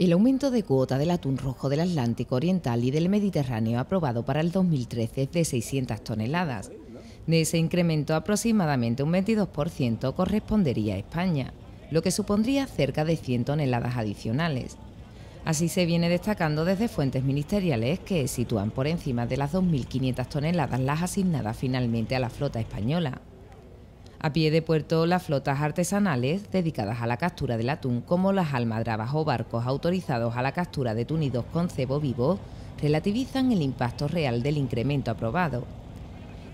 El aumento de cuota del atún rojo del Atlántico Oriental y del Mediterráneo aprobado para el 2013 es de 600 toneladas. De ese incremento, aproximadamente un 22% correspondería a España, lo que supondría cerca de 100 toneladas adicionales. Así se viene destacando desde fuentes ministeriales que sitúan por encima de las 2.500 toneladas las asignadas finalmente a la flota española. A pie de puerto, las flotas artesanales dedicadas a la captura del atún, como las almadrabas o barcos autorizados a la captura de tunidos con cebo vivo, relativizan el impacto real del incremento aprobado.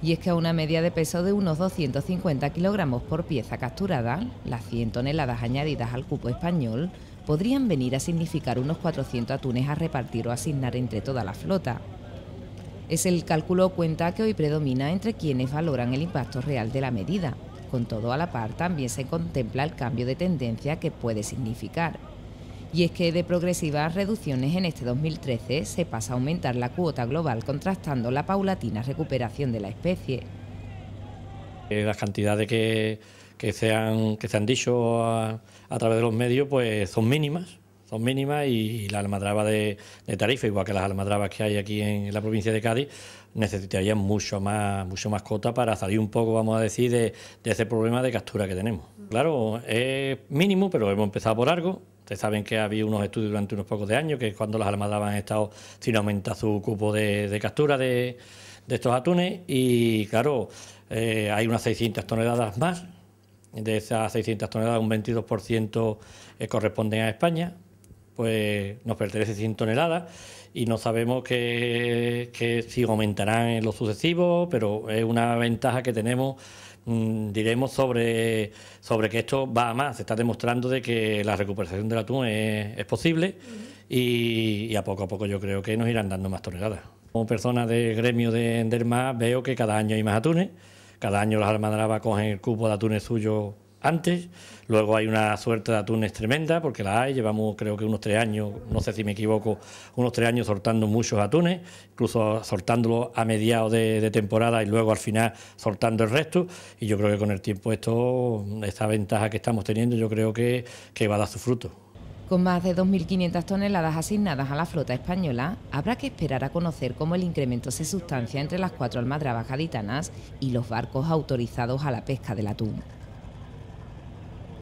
Y es que a una media de peso de unos 250 kilogramos por pieza capturada, las 100 toneladas añadidas al cupo español podrían venir a significar unos 400 atunes a repartir o asignar entre toda la flota. Es el cálculo cuenta que hoy predomina entre quienes valoran el impacto real de la medida, con todo, a la par también se contempla el cambio de tendencia que puede significar. Y es que de progresivas reducciones en este 2013 se pasa a aumentar la cuota global contrastando la paulatina recuperación de la especie. Eh, las cantidades que, se, han, dicho a, a través de los medios pues son mínimas son mínimas y, la almadraba de, tarifa, igual que las almadrabas que hay aquí en, la provincia de Cádiz, necesitarían mucho más, mucho más cota para salir un poco, vamos a decir, de, ese problema de captura que tenemos. Claro, es mínimo, pero hemos empezado por algo. Ustedes saben que ha habido unos estudios durante unos pocos de años, que cuando las almadrabas han estado sin aumentar su cupo de, captura de, estos atunes, y claro, eh, hay unas 600 toneladas más. De esas 600 toneladas, un 22% eh, corresponden a España, pues nos pertenece 100 toneladas y no sabemos que, si aumentarán en lo sucesivo, pero es una ventaja que tenemos mm, diremos sobre, sobre que esto va a más. Se está demostrando de que la recuperación del atún es, posible y, a poco a poco yo creo que nos irán dando más toneladas. Como persona del gremio de Enderma veo que cada año hay más atunes, cada año las almadraba cogen el cupo de atunes suyo antes. Luego hay una suerte de atunes tremenda, porque la hay, llevamos creo que unos tres años, no sé si me equivoco, unos tres años soltando muchos atunes, incluso soltándolos a mediados de, temporada y luego al final soltando el resto. Y yo creo que con el tiempo esto, esta ventaja que estamos teniendo, yo creo que, que va a dar su fruto. Con más de 2.500 toneladas asignadas a la flota española, habrá que esperar a conocer cómo el incremento se sustancia entre las cuatro almadrabas gaditanas y los barcos autorizados a la pesca del atún.